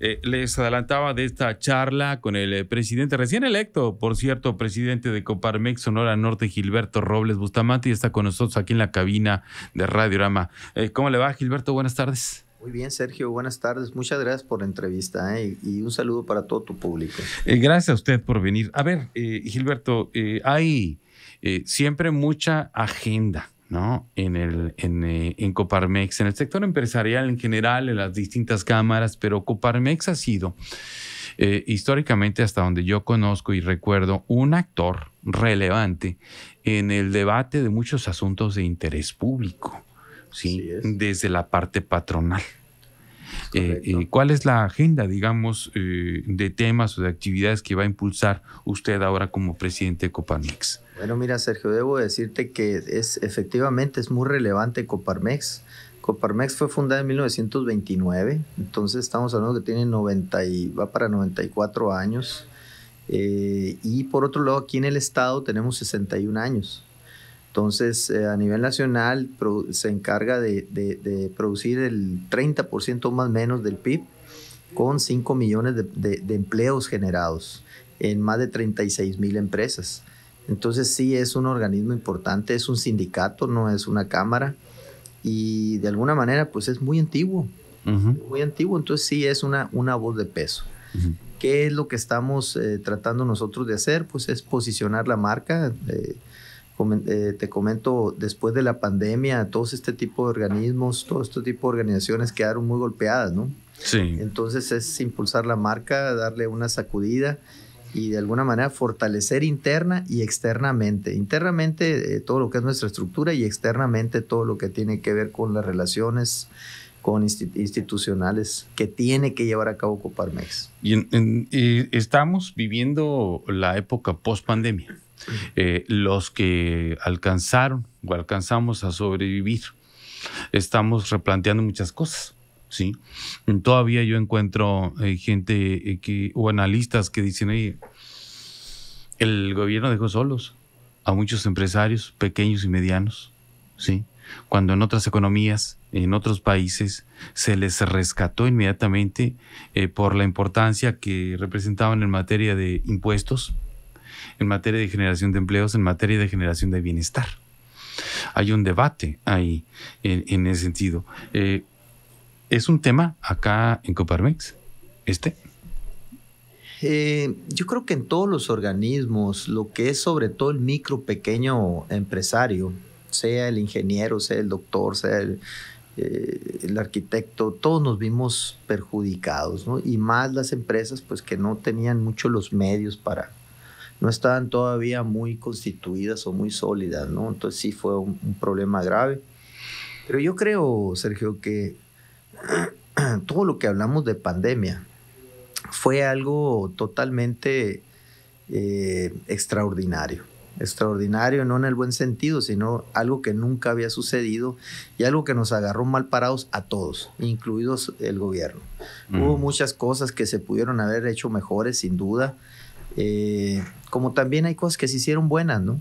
Eh, les adelantaba de esta charla con el eh, presidente recién electo, por cierto, presidente de Coparmex Sonora Norte, Gilberto Robles Bustamante, y está con nosotros aquí en la cabina de Radiorama. Eh, ¿Cómo le va, Gilberto? Buenas tardes. Muy bien, Sergio, buenas tardes. Muchas gracias por la entrevista ¿eh? y un saludo para todo tu público. gracias a usted por venir. A ver, Gilberto, hay siempre mucha agenda en, en, eh, en Coparmex, en el sector empresarial en general, en las distintas cámaras, pero Coparmex ha sido eh, históricamente, hasta donde yo conozco y recuerdo, un actor relevante en el debate de muchos asuntos de interés público, ¿sí? desde la parte patronal. Eh, ¿Cuál es la agenda, digamos, de temas o de actividades que va a impulsar usted ahora como presidente de Coparmex? Bueno, mira, Sergio, debo decirte que es efectivamente es muy relevante Coparmex. Coparmex fue fundada en 1929, entonces estamos hablando que tiene 90 va para 94 años. Eh, y por otro lado, aquí en el estado tenemos 61 años. Entonces, eh, a nivel nacional se encarga de, producir el 30% más menos del PIB con 5 millones de, de empleos generados en más de 36 mil empresas. Entonces sí es un organismo importante, es un sindicato, no es una cámara y de alguna manera pues es muy antiguo, muy antiguo, entonces sí es una, una voz de peso. ¿Qué es lo que estamos eh, tratando nosotros de hacer? Pues es posicionar la marca. Eh, eh, te comento, después de la pandemia, todos este tipo de organismos, todo este tipo de organizaciones quedaron muy golpeadas, ¿no? Sí. Entonces es impulsar la marca, darle una sacudida y de alguna manera fortalecer interna y externamente. Internamente eh, todo lo que es nuestra estructura y externamente todo lo que tiene que ver con las relaciones con institucionales que tiene que llevar a cabo Coparmex. Y, en, y estamos viviendo la época post pandemia. Eh, los que alcanzaron o alcanzamos a sobrevivir, estamos replanteando muchas cosas. ¿sí? Todavía yo encuentro eh, gente eh, que, o analistas que dicen, el gobierno dejó solos a muchos empresarios pequeños y medianos, ¿sí? Cuando en otras economías, en otros países, se les rescató inmediatamente eh, por la importancia que representaban en materia de impuestos, en materia de generación de empleos, en materia de generación de bienestar. Hay un debate ahí en, ese sentido. ¿Es un tema acá en Coparmex? ¿Este? Eh, yo creo que en todos los organismos, lo que es sobre todo el micro, pequeño empresario, sea el ingeniero, sea el doctor, sea eh, el, arquitecto, todos nos vimos perjudicados, ¿no? Y más las empresas, pues que no tenían mucho los medios para, no estaban todavía muy constituidas o muy sólidas, ¿no? Entonces sí fue un problema grave. Pero yo creo, Sergio, que todo lo que hablamos de pandemia fue algo totalmente eh, extraordinario. Extraordinario, no en el buen sentido, sino algo que nunca había sucedido y algo que nos agarró mal parados a todos, incluidos el gobierno. Hubo muchas cosas que se pudieron haber hecho mejores, sin duda, eh, como también hay cosas que se hicieron buenas, ¿no?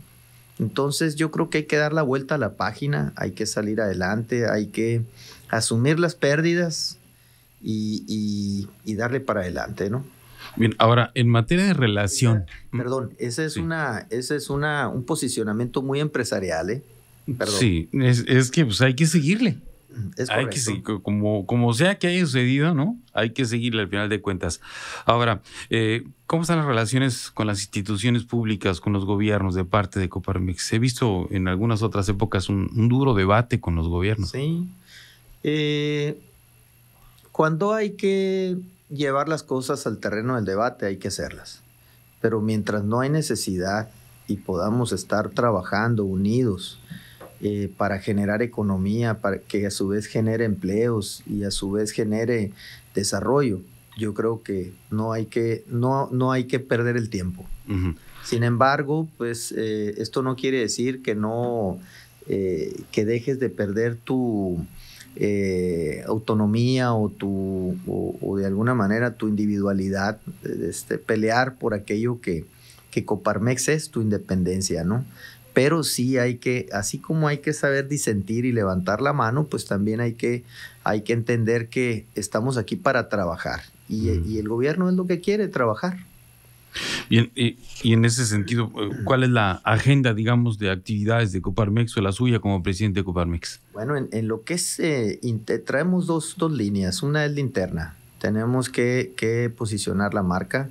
Entonces yo creo que hay que dar la vuelta a la página, hay que salir adelante, hay que asumir las pérdidas y, darle para adelante, ¿no? Bien, ahora, en materia de relación. Perdón, ese es, una, es una, un posicionamiento muy empresarial, ¿eh? Perdón. Sí, es, es que pues, hay que seguirle. Es hay que como, como sea que haya sucedido, ¿no? Hay que seguirle al final de cuentas. Ahora, eh, ¿cómo están las relaciones con las instituciones públicas, con los gobiernos de parte de Coparmex? He visto en algunas otras épocas un, duro debate con los gobiernos. Sí. Eh, cuando hay que llevar las cosas al terreno del debate, hay que hacerlas. Pero mientras no hay necesidad y podamos estar trabajando unidos, eh, para generar economía, para que a su vez genere empleos y a su vez genere desarrollo. Yo creo que no hay que, no, no hay que perder el tiempo. Sin embargo, pues eh, esto no quiere decir que no eh, que dejes de perder tu autonomía o tu de alguna manera tu individualidad, este, pelear por aquello que, que Coparmex es tu independencia, ¿no? pero sí hay que, así como hay que saber disentir y levantar la mano, pues también hay que, hay que entender que estamos aquí para trabajar y, el gobierno es lo que quiere, trabajar. Bien, y, en, ese sentido, eh, ¿cuál es la agenda, digamos, de actividades de Coparmex o la suya como presidente de Coparmex? Bueno, en, lo que es, eh, traemos dos, dos, líneas. Una es la interna. Tenemos que, posicionar la marca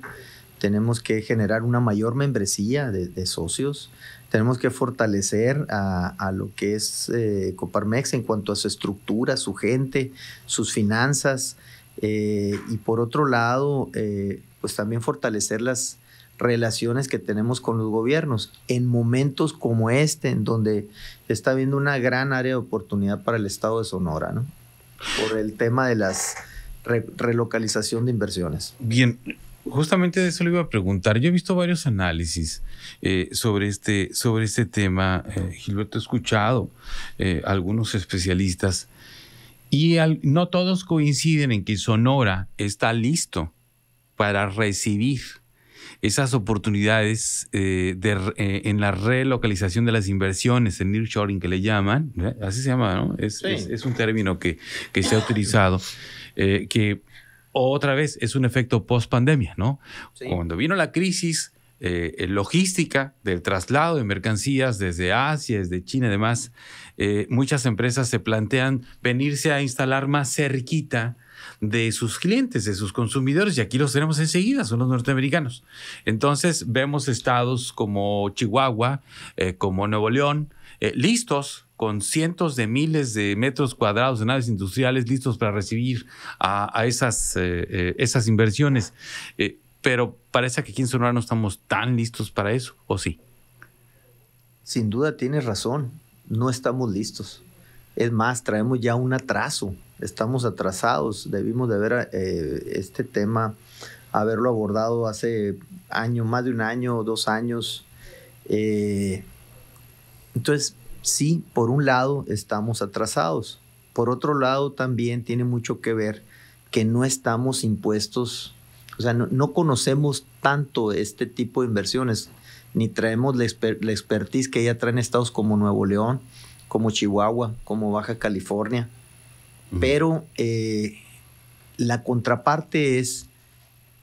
tenemos que generar una mayor membresía de, de, socios, tenemos que fortalecer a, lo que es eh, Coparmex en cuanto a su estructura, su gente, sus finanzas. Eh, y por otro lado, eh, pues también fortalecer las relaciones que tenemos con los gobiernos en momentos como este, en donde está habiendo una gran área de oportunidad para el Estado de Sonora, ¿no? Por el tema de las relocalización de inversiones. Bien, justamente de eso le iba a preguntar. Yo he visto varios análisis eh, sobre, este, sobre este tema. Eh, Gilberto, he escuchado a eh, algunos especialistas y no todos coinciden en que Sonora está listo para recibir esas oportunidades de, en la relocalización de las inversiones, el nearshoring que le llaman, así se llama, ¿no? Es, un término que, que se ha utilizado, que otra vez es un efecto post pandemia, ¿no? Cuando vino la crisis eh, logística del traslado de mercancías desde Asia, desde China y demás, eh, muchas empresas se plantean venirse a instalar más cerquita de sus clientes, de sus consumidores, y aquí los tenemos enseguida, son los norteamericanos. Entonces vemos estados como Chihuahua, eh, como Nuevo León, eh, listos con cientos de miles de metros cuadrados de naves industriales listos para recibir a, esas, eh, eh, esas inversiones. pero parece que aquí en Sonora no estamos tan listos para eso, ¿o sí? Sin duda tienes razón, no estamos listos. Es más, traemos ya un atraso, estamos atrasados, debimos de haber este tema haberlo abordado hace año, más de un año dos años. Entonces, sí, por un lado estamos atrasados. Por otro lado, también tiene mucho que ver que no estamos impuestos, o sea, no, conocemos tanto este tipo de inversiones, ni traemos la, expertise que ya traen estados como Nuevo León, como Chihuahua, como Baja California. Pero eh, la contraparte es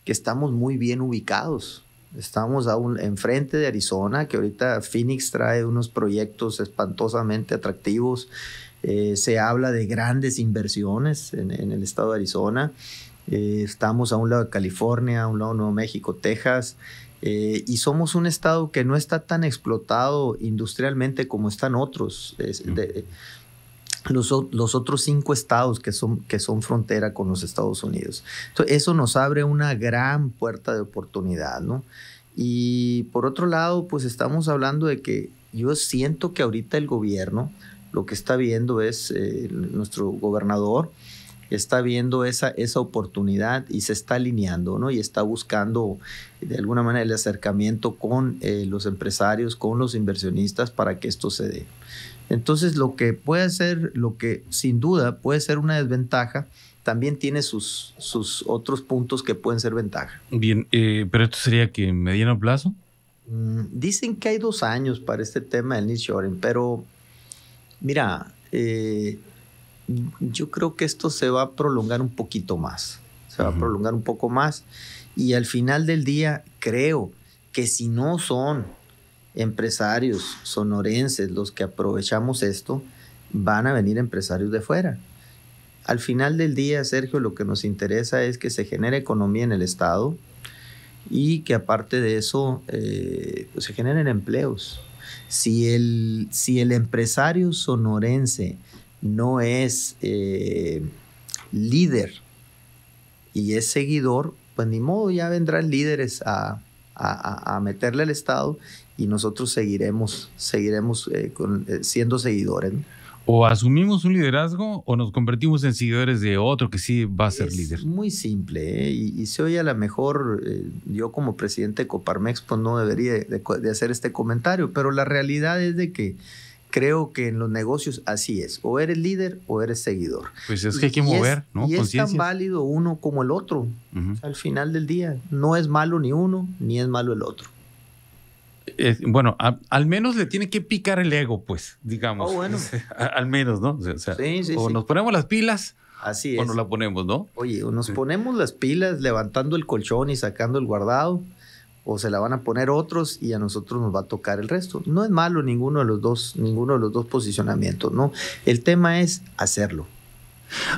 que estamos muy bien ubicados. Estamos aún enfrente de Arizona, que ahorita Phoenix trae unos proyectos espantosamente atractivos. Eh, se habla de grandes inversiones en, el estado de Arizona. Eh, estamos a un lado de California, a un lado de Nuevo México, Texas. Eh, y somos un estado que no está tan explotado industrialmente como están otros los, otros cinco estados que son, que son frontera con los Estados Unidos. eso nos abre una gran puerta de oportunidad, ¿no? Y por otro lado, pues estamos hablando de que yo siento que ahorita el gobierno lo que está viendo es, eh, nuestro gobernador está viendo esa, esa oportunidad y se está alineando, ¿no? Y está buscando de alguna manera el acercamiento con eh, los empresarios, con los inversionistas para que esto se dé. Entonces, lo que puede ser, lo que sin duda puede ser una desventaja, también tiene sus, sus otros puntos que pueden ser ventaja. Bien, eh, pero esto sería que en mediano plazo. Mm, dicen que hay dos años para este tema del nearshoring, pero mira, eh, yo creo que esto se va a prolongar un poquito más, se va a prolongar un poco más y al final del día creo que si no son empresarios sonorenses los que aprovechamos esto, van a venir empresarios de fuera. Al final del día, Sergio, lo que nos interesa es que se genere economía en el Estado y que aparte de eso eh, pues, se generen empleos. Si el, si el empresario sonorense no es eh, líder y es seguidor, pues ni modo, ya vendrán líderes a, a, meterle al Estado y nosotros seguiremos, seguiremos eh, eh, siendo seguidores. O asumimos un liderazgo o nos convertimos en seguidores de otro que sí va a ser líder. Muy simple, ¿eh? y, si hoy a lo mejor, yo como presidente de Coparmex, pues no debería de, hacer este comentario, pero la realidad es de que creo que en los negocios así es. O eres líder o eres seguidor. Pues es que hay que mover, ¿no? Y es tan válido uno como el otro. Al final del día, no es malo ni uno, ni es malo el otro. bueno, al menos le tiene que picar el ego, pues, digamos. Oh, bueno. al menos, ¿no? O, o nos ponemos las pilas. Así es. O nos la ponemos, ¿no? Oye, o nos ponemos las pilas levantando el colchón y sacando el guardado o se la van a poner otros y a nosotros nos va a tocar el resto. No es malo ninguno de los dos, ninguno de los dos posicionamientos, ¿no? El tema es hacerlo.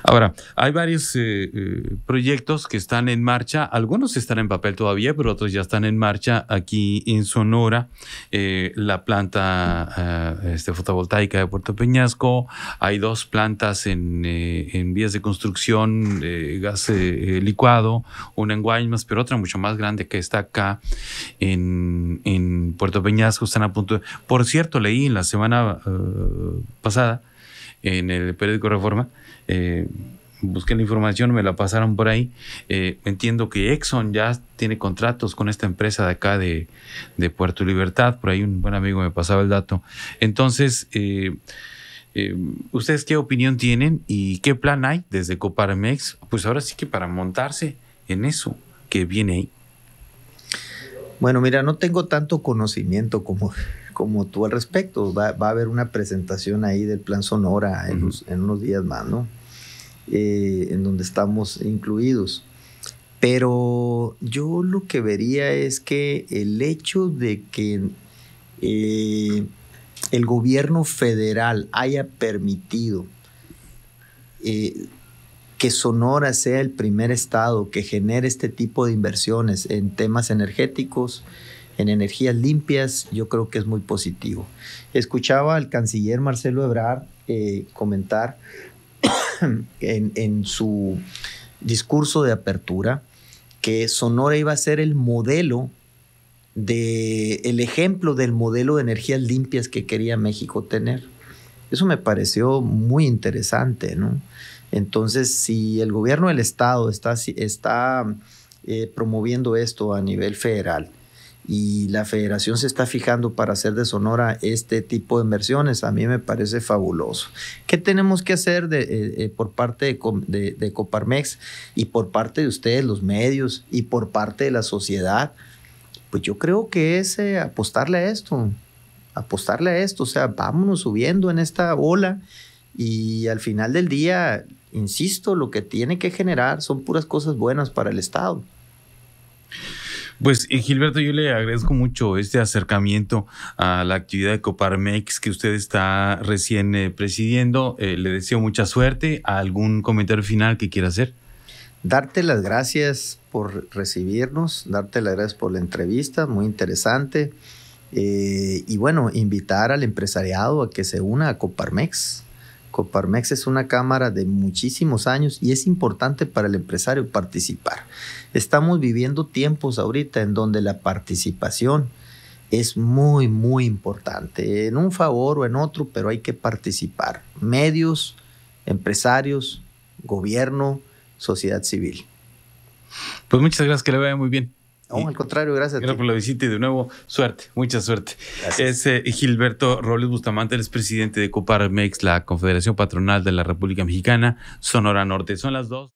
Ahora, hay varios eh, eh, proyectos que están en marcha, algunos están en papel todavía, pero otros ya están en marcha aquí en Sonora, eh, la planta este, fotovoltaica de Puerto Peñasco, hay dos plantas en, en vías de construcción, gas licuado, una en Guaymas, pero otra mucho más grande que está acá en, en Puerto Peñasco, están a punto Por cierto, leí en la semana pasada, en el periódico Reforma. Eh, busqué la información, me la pasaron por ahí. Eh, entiendo que Exxon ya tiene contratos con esta empresa de acá de, Puerto Libertad. Por ahí un buen amigo me pasaba el dato. Entonces, eh, ¿ustedes qué opinión tienen y qué plan hay desde Coparmex? Pues ahora sí que para montarse en eso que viene ahí. Bueno, mira, no tengo tanto conocimiento como como tú al respecto. Va, a haber una presentación ahí del Plan Sonora en, unos días más, ¿no? Eh, en donde estamos incluidos. Pero yo lo que vería es que el hecho de que eh, el gobierno federal haya permitido eh, que Sonora sea el primer estado que genere este tipo de inversiones en temas energéticos, en energías limpias, yo creo que es muy positivo. Escuchaba al canciller Marcelo Ebrard eh, comentar en, su discurso de apertura que Sonora iba a ser el modelo de el ejemplo del modelo de energías limpias que quería México tener. Eso me pareció muy interesante, ¿no? Entonces, si el gobierno del estado está, eh, promoviendo esto a nivel federal, y la federación se está fijando para hacer de Sonora este tipo de inversiones. A mí me parece fabuloso. ¿Qué tenemos que hacer de, eh, eh, por parte de, Coparmex y por parte de ustedes, los medios, y por parte de la sociedad? Pues yo creo que es eh, apostarle a esto, apostarle a esto, o sea, vámonos subiendo en esta ola y al final del día, insisto, lo que tiene que generar son puras cosas buenas para el Estado. Pues eh, Gilberto, yo le agradezco mucho este acercamiento a la actividad de Coparmex que usted está recién eh, presidiendo. Eh, le deseo mucha suerte. ¿Algún comentario final que quiera hacer? Darte las gracias por recibirnos, darte las gracias por la entrevista, muy interesante. y bueno, invitar al empresariado a que se una a Coparmex. Coparmex es una cámara de muchísimos años y es importante para el empresario participar. Estamos viviendo tiempos ahorita en donde la participación es muy, muy importante. En un favor o en otro, pero hay que participar. Medios, empresarios, gobierno, sociedad civil. Pues muchas gracias, que le vaya muy bien. No, al contrario, gracias. Gracias por la visita y de nuevo, suerte, mucha suerte. Gracias. Es eh, Gilberto Robles Bustamante, el presidente de Coparmex, la Confederación Patronal de la República Mexicana, Sonora Norte. Son las dos.